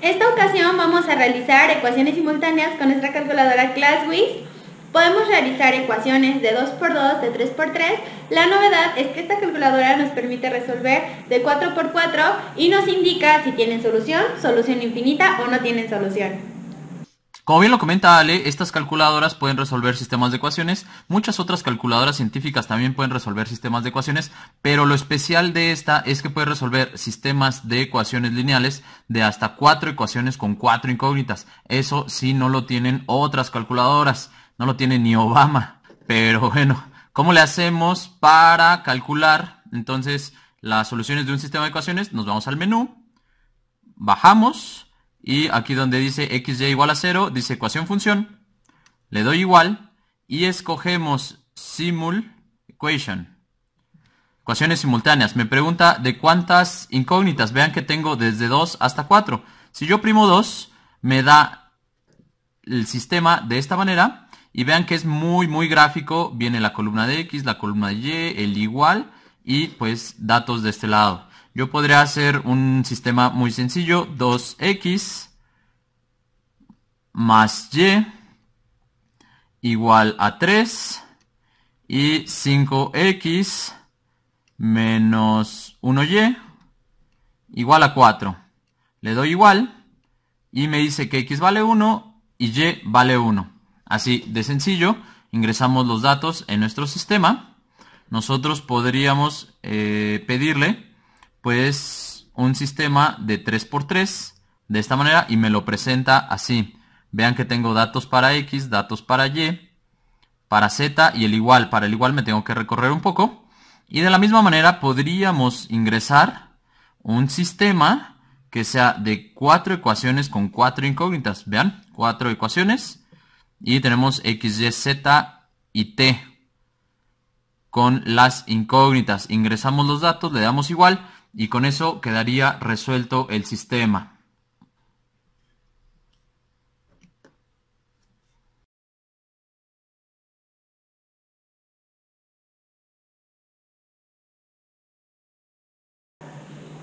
Esta ocasión vamos a realizar ecuaciones simultáneas con nuestra calculadora ClassWiz. Podemos realizar ecuaciones de 2x2, de 3x3. La novedad es que esta calculadora nos permite resolver de 4x4 y nos indica si tienen solución, solución infinita o no tienen solución. Como bien lo comenta Ale, estas calculadoras pueden resolver sistemas de ecuaciones, muchas otras calculadoras científicas también pueden resolver sistemas de ecuaciones, pero lo especial de esta es que puede resolver sistemas de ecuaciones lineales de hasta cuatro ecuaciones con cuatro incógnitas. Eso sí no lo tienen otras calculadoras, no lo tiene ni Obama. Pero bueno, ¿cómo le hacemos para calcular entonces las soluciones de un sistema de ecuaciones? Nos vamos al menú, bajamos y aquí donde dice x, y igual a 0, dice ecuación función. Le doy igual y escogemos simul equation. Ecuaciones simultáneas. Me pregunta de cuántas incógnitas. Vean que tengo desde 2 hasta 4. Si yo primo 2, me da el sistema de esta manera. Y vean que es muy, muy gráfico. Viene la columna de X, la columna de Y, el igual y pues datos de este lado. Yo podría hacer un sistema muy sencillo, 2x más y igual a 3 y 5x menos 1y igual a 4. Le doy igual y me dice que x vale 1 y y vale 1. Así de sencillo, ingresamos los datos en nuestro sistema. Nosotros podríamos eh, pedirle pues un sistema de 3x3 de esta manera y me lo presenta así. Vean que tengo datos para X, datos para Y, para Z y el igual. Para el igual me tengo que recorrer un poco. Y de la misma manera podríamos ingresar un sistema que sea de cuatro ecuaciones con cuatro incógnitas. Vean, cuatro ecuaciones. Y tenemos X, Y, Z y T con las incógnitas. Ingresamos los datos, le damos igual y con eso quedaría resuelto el sistema.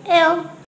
Eu.